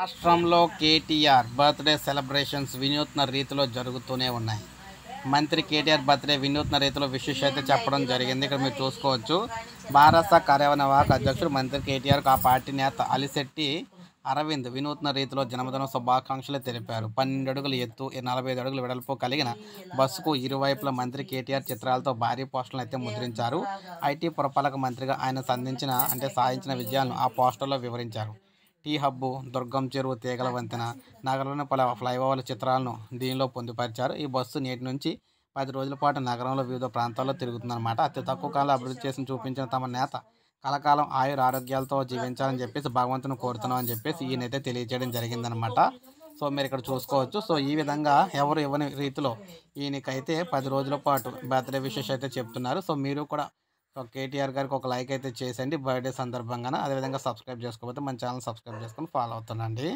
రాష్ట్రంలో KTR birthday celebrations వినూత్న రీతిలో జరుగుతూనే ఉన్నాయి మంత్రి కేటీఆర్ బర్త్డే వినూత్న రీతిలో విశేషత అయితే చెప్పడం జరిగింది ఇక్కడ మీరు చూసుకోవచ్చు భారత వాహక అధ్యక్షుడు మంత్రి కేటీఆర్కు ఆ పార్టీ నేత అలిశెట్టి అరవింద్ వినూత్న రీతిలో జన్మదిన శుభాకాంక్షలు తెలిపారు పన్నెండు అడుగులు ఎత్తు నలభై ఐదు అడుగులు వెడల్పు కలిగిన బస్సుకు ఇరువైపుల మంత్రి కేటీఆర్ చిత్రాలతో భారీ పోస్టర్లు అయితే ముద్రించారు ఐటీ పురపాలక మంత్రిగా ఆయన సంధించిన అంటే సాధించిన విజయాలను ఆ పోస్టర్లో వివరించారు టీ హబ్బు దుర్గం చెరువు తీగల వంతెన నగరంలోని పలు ఫ్లైఓవర్ల చిత్రాలను దీనిలో పొందుపరిచారు ఈ బస్సు నేటి నుంచి పది రోజుల పాటు నగరంలో వివిధ ప్రాంతాల్లో తిరుగుతుందన్నమాట అతి తక్కువ కాలంలో అభివృద్ధి చేసి చూపించిన తమ నేత కలకాలం ఆయుర ఆరోగ్యాలతో జీవించాలని చెప్పేసి భగవంతుని కోరుతున్నామని చెప్పేసి ఈయనైతే తెలియజేయడం జరిగిందనమాట సో మీరు ఇక్కడ చూసుకోవచ్చు సో ఈ విధంగా ఎవరు ఇవ్వని రీతిలో ఈయనకైతే పది రోజుల పాటు బర్త్డే విషెస్ అయితే చెప్తున్నారు సో మీరు కూడా సో కేటీఆర్ గారికి ఒక లైక్ అయితే చేసేయండి బర్త్డే సందర్భంగా అదేవిధంగా సబ్స్క్రైబ్ చేసుకోకపోతే మన ఛానల్ సబ్స్క్రైబ్ చేసుకొని ఫాలో అవుతానండి